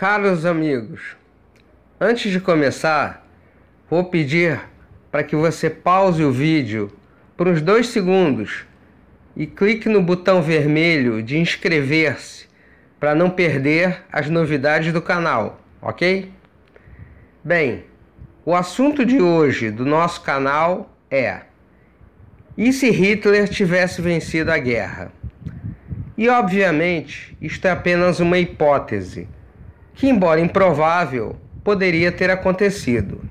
Caros amigos, antes de começar, vou pedir para que você pause o vídeo por uns dois segundos e clique no botão vermelho de inscrever-se para não perder as novidades do canal, ok? Bem, o assunto de hoje do nosso canal é: e se Hitler tivesse vencido a guerra? E obviamente, isto é apenas uma hipótese que, embora improvável, poderia ter acontecido.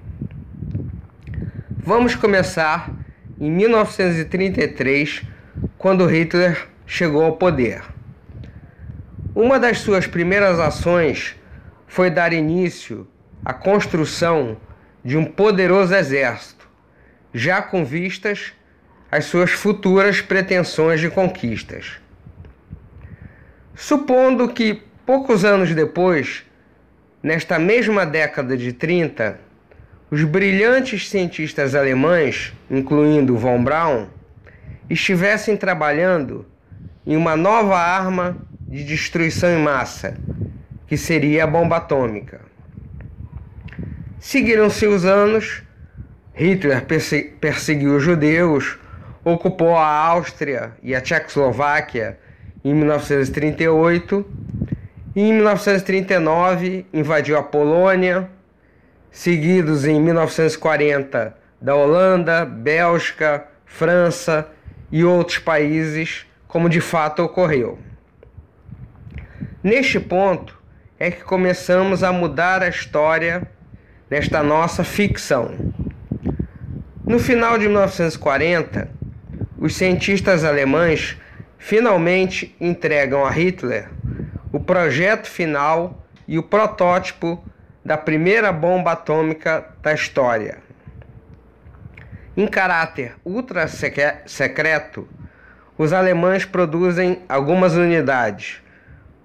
Vamos começar em 1933, quando Hitler chegou ao poder. Uma das suas primeiras ações foi dar início à construção de um poderoso exército, já com vistas às suas futuras pretensões de conquistas. Supondo que poucos anos depois Nesta mesma década de 30, os brilhantes cientistas alemães, incluindo von Braun, estivessem trabalhando em uma nova arma de destruição em massa, que seria a bomba atômica. Seguiram-se os anos, Hitler perseguiu os judeus, ocupou a Áustria e a Tchecoslováquia em 1938 em 1939 invadiu a Polônia, seguidos em 1940 da Holanda, Bélgica, França e outros países, como de fato ocorreu. Neste ponto é que começamos a mudar a história nesta nossa ficção. No final de 1940, os cientistas alemães finalmente entregam a Hitler projeto final e o protótipo da primeira bomba atômica da história. Em caráter ultra secreto, os alemães produzem algumas unidades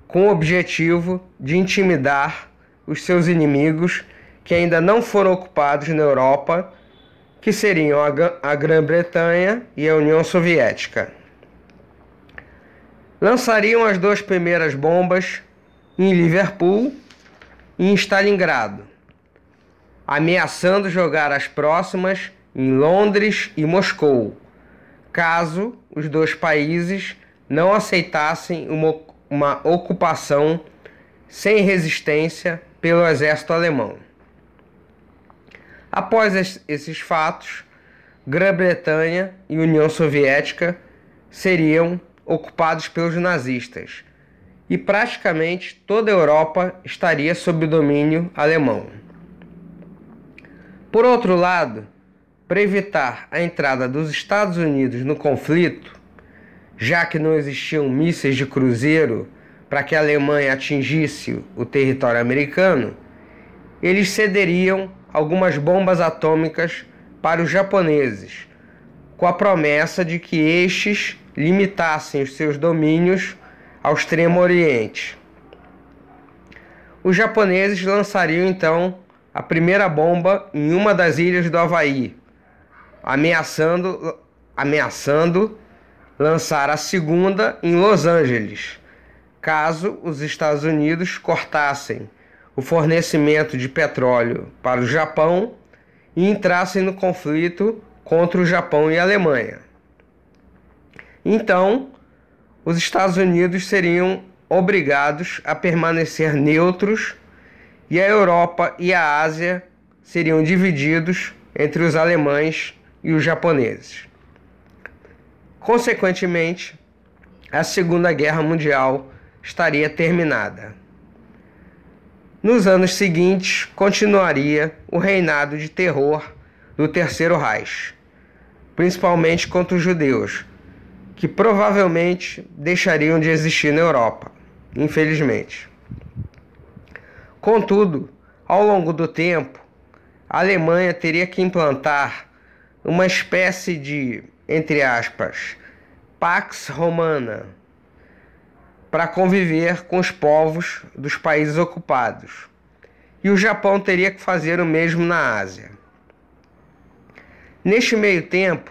com o objetivo de intimidar os seus inimigos que ainda não foram ocupados na Europa, que seriam a Grã-Bretanha e a União Soviética lançariam as duas primeiras bombas em Liverpool e em Stalingrado, ameaçando jogar as próximas em Londres e Moscou, caso os dois países não aceitassem uma, uma ocupação sem resistência pelo exército alemão. Após es esses fatos, Grã-Bretanha e União Soviética seriam ocupados pelos nazistas, e praticamente toda a Europa estaria sob o domínio alemão. Por outro lado, para evitar a entrada dos Estados Unidos no conflito, já que não existiam mísseis de cruzeiro para que a Alemanha atingisse o território americano, eles cederiam algumas bombas atômicas para os japoneses, com a promessa de que estes limitassem os seus domínios ao Extremo Oriente. Os japoneses lançariam então a primeira bomba em uma das ilhas do Havaí, ameaçando, ameaçando lançar a segunda em Los Angeles, caso os Estados Unidos cortassem o fornecimento de petróleo para o Japão e entrassem no conflito contra o Japão e a Alemanha. Então, os Estados Unidos seriam obrigados a permanecer neutros e a Europa e a Ásia seriam divididos entre os alemães e os japoneses. Consequentemente, a Segunda Guerra Mundial estaria terminada. Nos anos seguintes, continuaria o reinado de terror do Terceiro Reich, principalmente contra os judeus, que provavelmente deixariam de existir na Europa, infelizmente. Contudo, ao longo do tempo, a Alemanha teria que implantar uma espécie de, entre aspas, Pax Romana para conviver com os povos dos países ocupados. E o Japão teria que fazer o mesmo na Ásia. Neste meio tempo,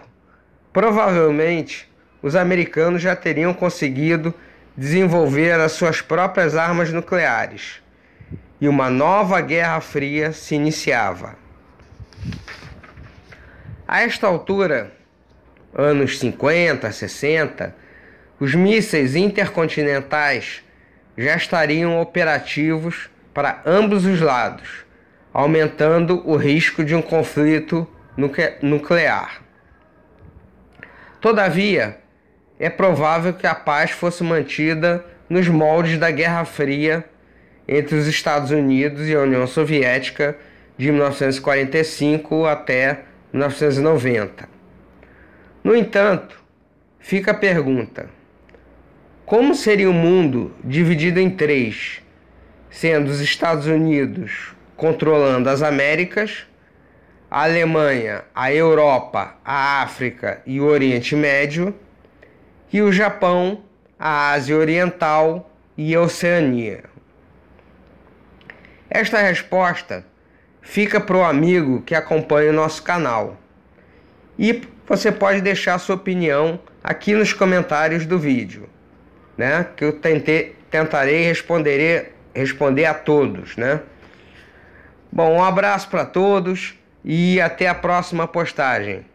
provavelmente os americanos já teriam conseguido desenvolver as suas próprias armas nucleares e uma nova Guerra Fria se iniciava. A esta altura, anos 50, 60, os mísseis intercontinentais já estariam operativos para ambos os lados, aumentando o risco de um conflito nuclear. Todavia, é provável que a paz fosse mantida nos moldes da Guerra Fria entre os Estados Unidos e a União Soviética de 1945 até 1990. No entanto, fica a pergunta: como seria o um mundo dividido em três, sendo os Estados Unidos controlando as Américas, a Alemanha, a Europa, a África e o Oriente Médio? e o Japão, a Ásia Oriental e a Oceania. Esta resposta fica para o amigo que acompanha o nosso canal. E você pode deixar sua opinião aqui nos comentários do vídeo, né? Que eu tentei, tentarei responder, responder a todos, né? Bom, um abraço para todos e até a próxima postagem.